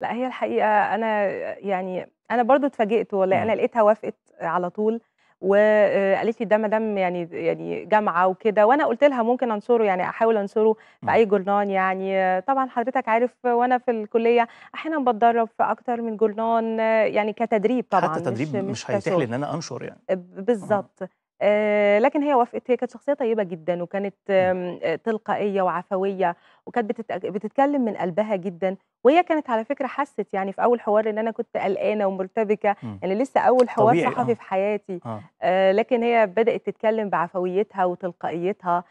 لأ هي الحقيقة أنا يعني أنا برضه اتفاجئت والله، أنا إمم. لقيتها وافقت على طول، وقالت لي ده مدام يعني يعني جامعة وكده، وأنا قُلت لها ممكن أنشره يعني أحاول أنشره في إمم. أي جورنان يعني، طبعًا حضرتك عارف وأنا في الكلية أحيانًا بتدرب في أكتر من جورنان يعني كتدريب طبعًا حتى تدريب مش مش هيتيح لي إن أنا أنشر يعني. آه. بالظبط آه، لكن هي وافقت هي كانت شخصيه طيبه جدا وكانت آمم، آه، تلقائيه وعفويه وكانت بتتكلم من قلبها جدا وهي كانت على فكره حست يعني في اول حوار ان انا كنت قلقانه ومرتبكه انا يعني لسه اول حوار صحفي آه. في حياتي آه. آه. لكن هي بدات تتكلم بعفويتها وتلقائيتها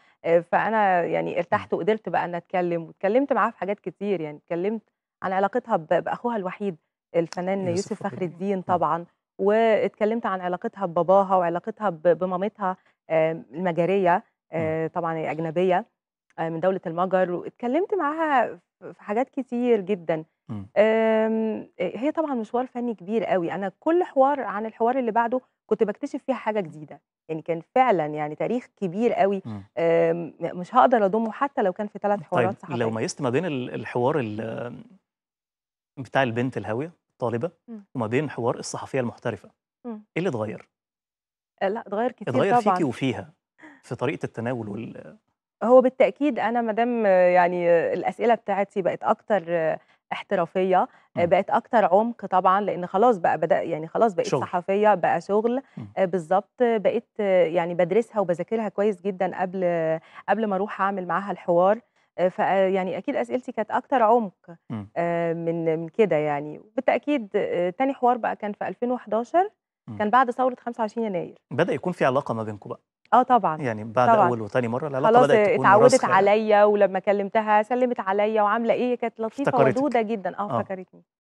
فانا يعني ارتحت وقدرت بقى ان اتكلم واتكلمت معاها في حاجات كتير يعني اتكلمت عن علاقتها باخوها الوحيد الفنان يوسف, يوسف فخر الدين طبعا واتكلمت عن علاقتها بباباها وعلاقتها بمامتها المجريه آه، طبعا اجنبيه آه، من دوله المجر واتكلمت معاها في حاجات كتير جدا هي طبعا مشوار فني كبير قوي انا كل حوار عن الحوار اللي بعده كنت بكتشف فيها حاجه جديده يعني كان فعلا يعني تاريخ كبير قوي مش هقدر اضمه حتى لو كان في ثلاث حوارات طيب صحفيه لو ميزت ما بين الحوار بتاع البنت الهاويه طالبه م. إمم. وما بين حوار الصحفيه المحترفه م. إمم. ايه اللي اتغير آه، لا اتغير كتير اتغير طبعا فيكي وفيها في طريقه التناول وال هو بالتاكيد انا ما دام يعني الاسئله بتاعتي بقت اكتر احترافيه م. إمم. بقت اكتر عمق طبعا لان خلاص بقى بدا يعني خلاص بقيت شغل. صحفيه بقى شغل آه، بالظبط بقيت يعني بدرسها وبذاكرها كويس جدا قبل قبل ما اروح اعمل معاها الحوار آه، فيعني آه، اكيد اسئلتي كانت اكتر عمق إمم. آه، من من كده يعني وبالتاكيد تاني حوار بقى كان في 2011 إمم. كان بعد ثوره 25 يناير بدا يكون في علاقه ما بينكم بقى اه طبعا يعني بعد طبعاً. اول وثاني مره العلاقه خلاص بدات تكون اتعودت عليا ولما كلمتها سلمت عليا وعامله ايه كانت لطيفه ودوده جدا اه فكرتني